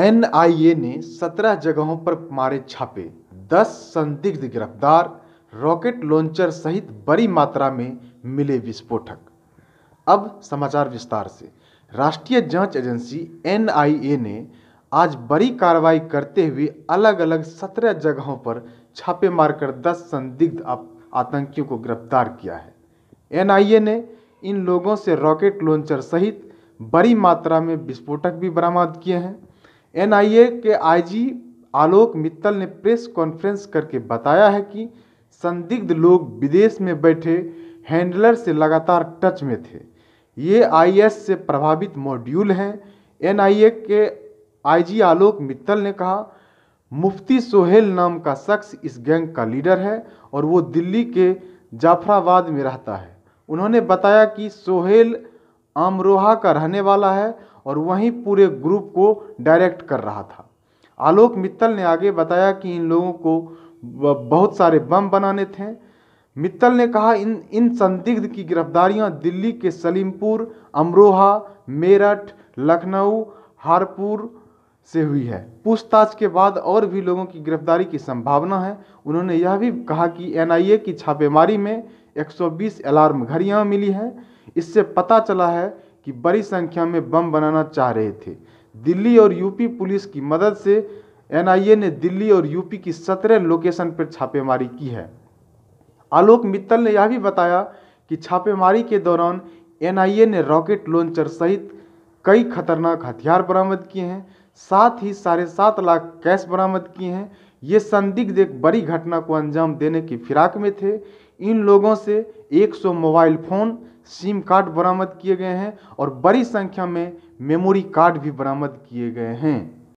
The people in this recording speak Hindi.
एनआईए ने 17 जगहों पर मारे छापे 10 संदिग्ध गिरफ्तार रॉकेट लॉन्चर सहित बड़ी मात्रा में मिले विस्फोटक अब समाचार विस्तार से राष्ट्रीय जांच एजेंसी एनआईए ने आज बड़ी कार्रवाई करते हुए अलग अलग सत्रह जगहों पर छापे मारकर दस संदिग्ध आतंकियों को गिरफ्तार किया है एनआईए ने इन लोगों से रॉकेट लॉन्चर सहित बड़ी मात्रा में विस्फोटक भी बरामद किए हैं एनआईए के आईजी आलोक मित्तल ने प्रेस कॉन्फ्रेंस करके बताया है कि संदिग्ध लोग विदेश में बैठे हैंडलर से लगातार टच में थे ये आईएस से प्रभावित मॉड्यूल हैं एनआईए के आईजी आलोक मित्तल ने कहा मुफ्ती सोहेल नाम का शख्स इस गैंग का लीडर है और वो दिल्ली के जाफराबाद में रहता है उन्होंने बताया कि सोहेल आमरोहा का रहने वाला है और वहीं पूरे ग्रुप को डायरेक्ट कर रहा था आलोक मित्तल ने आगे बताया कि इन लोगों को बहुत सारे बम बनाने थे मित्तल ने कहा इन इन संदिग्ध की गिरफ्तारियां दिल्ली के सलीमपुर अमरोहा मेरठ लखनऊ हारपुर से हुई है पूछताछ के बाद और भी लोगों की गिरफ्तारी की संभावना है उन्होंने यह भी कहा कि एनआईए की छापेमारी में 120 अलार्म घड़ियां मिली हैं इससे पता चला है कि बड़ी संख्या में बम बनाना चाह रहे थे दिल्ली और यूपी पुलिस की मदद से एनआईए ने दिल्ली और यूपी की सत्रह लोकेशन पर छापेमारी की है आलोक मित्तल ने यह भी बताया कि छापेमारी के दौरान एनआईए ने रॉकेट लॉन्चर सहित कई खतरनाक हथियार बरामद किए हैं साथ ही साढ़े सात लाख कैश बरामद किए हैं ये संदिग्ध एक बड़ी घटना को अंजाम देने की फिराक में थे इन लोगों से 100 मोबाइल फ़ोन सिम कार्ड बरामद किए गए हैं और बड़ी संख्या में मेमोरी कार्ड भी बरामद किए गए हैं